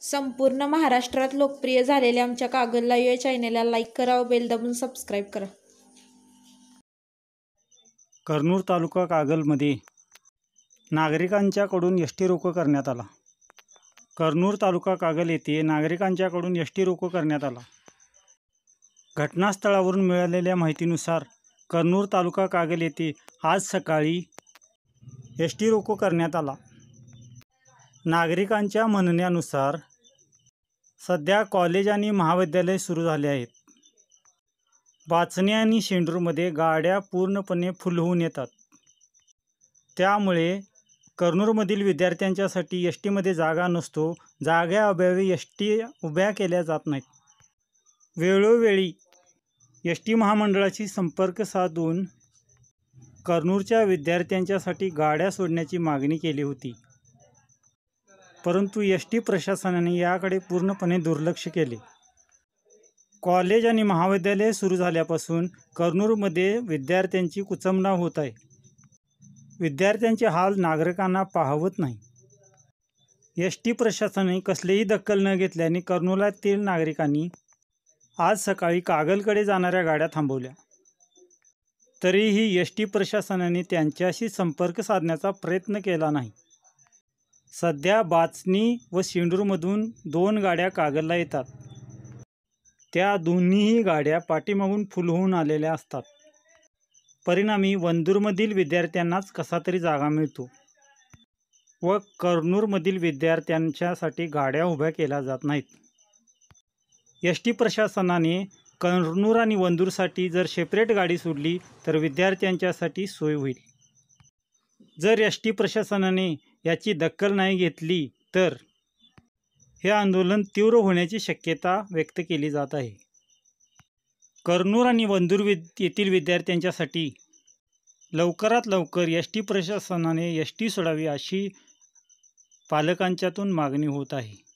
संपूर्ण महाराष्ट्रात लोकप्रिय झालेल्या आमच्या कागदला या चॅनेलला लाईक करा व बेल दाबून सबस्क्राईब करा कर्नूर तालुका कागलमध्ये नागरिकांच्याकडून एस टी रोको करण्यात आला कर्नूर तालुका कागल येथे नागरिकांच्याकडून एस टी रोको करण्यात आला घटनास्थळावरून मिळालेल्या माहितीनुसार कर्नूर तालुका कागल येथे आज सकाळी एस टी रोको करण्यात आला नागरिकांच्या म्हणण्यानुसार सध्या कॉलेज आणि महाविद्यालय सुरू झाले आहेत वाचणे आणि शेंडूरमध्ये गाड्या पूर्णपणे फुल होऊन येतात त्यामुळे कर्नूरमधील विद्यार्थ्यांच्यासाठी एस टीमध्ये जागा नसतो जागा अभावी एस टी उभ्या केल्या जात नाहीत वेळोवेळी एस टी महामंडळाशी संपर्क साधून कर्नूरच्या विद्यार्थ्यांच्यासाठी गाड्या सोडण्याची मागणी केली होती परंतु एस टी प्रशासनाने याकडे पूर्णपणे दुर्लक्ष केले कॉलेज आणि महाविद्यालय सुरू झाल्यापासून कर्नूरमध्ये विद्यार्थ्यांची कुचंबना होत आहे विद्यार्थ्यांचे हाल नागरिकांना पाहवत नाही एस टी प्रशासनाने कसलेही दखल न घेतल्याने कर्नूलातील नागरिकांनी आज सकाळी कागलकडे जाणाऱ्या गाड्या थांबवल्या तरीही एस टी प्रशासनाने त्यांच्याशी संपर्क साधण्याचा प्रयत्न केला नाही सध्या बाचणी व शेंडूरमधून दोन गाड्या कागदला येतात त्या दोन्हीही गाड्या पाठीमागून फुल होऊन आलेल्या असतात परिणामी वंदूरमधील विद्यार्थ्यांनाच कसा तरी जागा मिळतो व कर्नूरमधील विद्यार्थ्यांच्यासाठी गाड्या उभ्या केल्या जात नाहीत एस टी प्रशासनाने कर्नूर आणि वंदूरसाठी जर सेपरेट गाडी सोडली तर विद्यार्थ्यांच्यासाठी सोय होईल जर एस टी प्रशासनाने याची दखल नाही घेतली तर हे आंदोलन तीव्र होण्याची शक्यता व्यक्त केली जात आहे कर्नूर आणि वंदूर विद येथील विद्यार्थ्यांच्यासाठी लवकरात लवकर एस टी प्रशासनाने एस टी सोडावी अशी पालकांच्यातून मागणी होत आहे